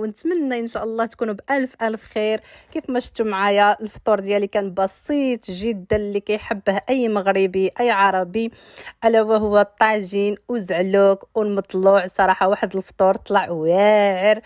ونتمنى ان شاء الله تكونوا بالف الف خير كيف ما شفتوا معايا الفطور ديالي كان بسيط جدا اللي كيحبه اي مغربي اي عربي الا وهو الطاجين وزعلوك والمطلوع صراحه واحد الفطور طلع واعر